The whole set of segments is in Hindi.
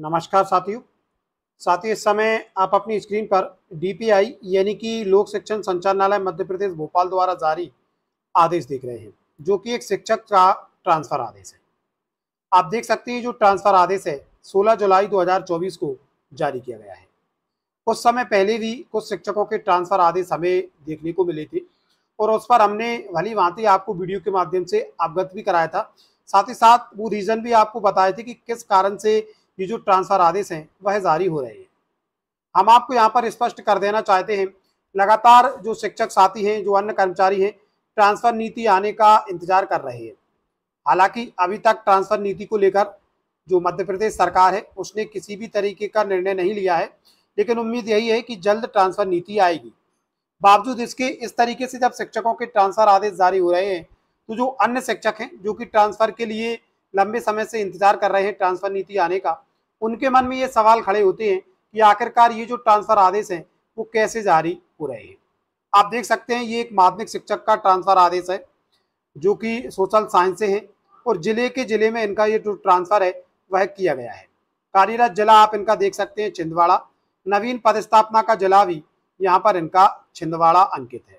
नमस्कार साथियों साथियों इस समय आप अपनी स्क्रीन पर डीपीआई यानी कि लोक शिक्षण संचालनालय मध्य प्रदेश भोपाल द्वारा जारी आदेश देख रहे हैं जो कि एक शिक्षक का ट्रांसफर आदेश है आप देख सकते हैं जो ट्रांसफर आदेश है 16 जुलाई 2024 को जारी किया गया है कुछ समय पहले भी कुछ शिक्षकों के ट्रांसफर आदेश हमें देखने को मिले थे और उस पर हमने भली भांति आपको वीडियो के माध्यम से अवगत भी कराया था साथ ही साथ वो रीजन भी आपको बताए थे कि किस कारण से कि जो ट्रांसफ़र आदेश हैं वह जारी हो रहे हैं हम आपको यहाँ पर स्पष्ट कर देना चाहते हैं लगातार जो शिक्षक साथी हैं जो अन्य कर्मचारी हैं ट्रांसफ़र नीति आने का इंतजार कर रहे हैं हालांकि अभी तक ट्रांसफ़र नीति को लेकर जो मध्य प्रदेश सरकार है उसने किसी भी तरीके का निर्णय नहीं लिया है लेकिन उम्मीद यही है कि जल्द ट्रांसफ़र नीति आएगी बावजूद इसके इस तरीके से जब शिक्षकों के ट्रांसफ़र आदेश जारी हो रहे हैं तो जो अन्य शिक्षक हैं जो कि ट्रांसफ़र के लिए लंबे समय से इंतजार कर रहे हैं ट्रांसफ़र नीति आने का उनके मन में ये सवाल खड़े होते हैं कि आखिरकार ये जो ट्रांसफर आदेश है वो कैसे जारी हो रहे हैं आप देख सकते हैं ये एक माध्यमिक शिक्षक का ट्रांसफर आदेश है जो कि सोशल साइंस से है और जिले के जिले में इनका ये जो ट्रांसफर है वह किया गया है कार्यरत जिला आप इनका देख सकते हैं छिंदवाड़ा नवीन पदस्थापना का जिला भी यहाँ पर इनका छिंदवाड़ा अंकित है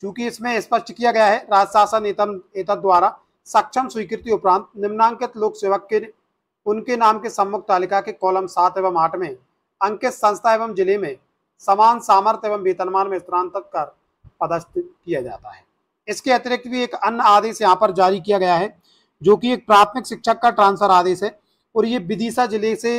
क्योंकि इसमें स्पष्ट किया गया है राज्य शासन एतम एतद द्वारा सक्षम स्वीकृति उपरांत निम्नांकित लोक सेवक के उनके नाम के सम्मुख तालिका के कॉलम सात एवं आठ में अंकित संस्था एवं जिले में समान सामर्थ्य एवं वेतनमान में स्थानांतरित कर पदस्थ किया जाता है इसके अतिरिक्त भी एक अन्य आदेश यहाँ पर जारी किया गया है जो कि एक प्राथमिक शिक्षक का ट्रांसफर आदेश है और ये विदिशा जिले से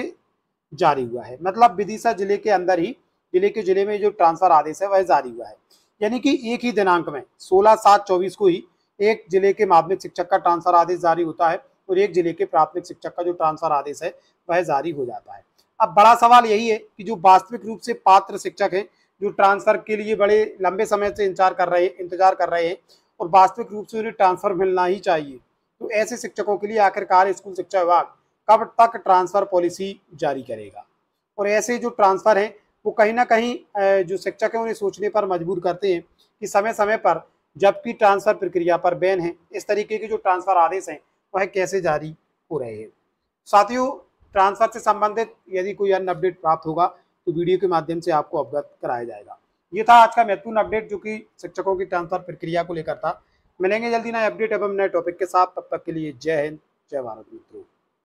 जारी हुआ है मतलब विदिशा जिले के अंदर ही जिले के जिले में जो ट्रांसफर आदेश है वह जारी हुआ है यानी कि एक ही दिनांक में सोलह सात चौबीस को ही एक जिले के माध्यमिक शिक्षक का ट्रांसफर आदेश जारी होता है और एक जिले के प्राथमिक शिक्षक का जो ट्रांसफर आदेश है वह जारी हो जाता है अब बड़ा सवाल यही है कि जो वास्तविक रूप से पात्र शिक्षक हैं जो ट्रांसफर के लिए बड़े लंबे समय से इंतजार कर रहे हैं इंतजार कर रहे हैं और वास्तविक रूप से उन्हें ट्रांसफर मिलना ही चाहिए तो ऐसे शिक्षकों के लिए आखिरकार स्कूल शिक्षा विभाग कब तक ट्रांसफर पॉलिसी जारी करेगा और ऐसे जो ट्रांसफर हैं वो कहीं ना कहीं जो शिक्षक हैं उन्हें सोचने पर मजबूर करते हैं कि समय समय पर जबकि ट्रांसफर प्रक्रिया पर बैन है इस तरीके के जो ट्रांसफर आदेश हैं वह कैसे जारी हो रहे हैं साथियों ट्रांसफर से संबंधित यदि कोई अन्य अपडेट प्राप्त होगा तो वीडियो के माध्यम से आपको अवगत कराया जाएगा ये था आज का महत्वपूर्ण अपडेट जो कि शिक्षकों की ट्रांसफर प्रक्रिया को लेकर था मिलेंगे जल्दी नए अपडेट एवं नए टॉपिक के साथ तब तक के लिए जय हिंद जय भारत मित्रों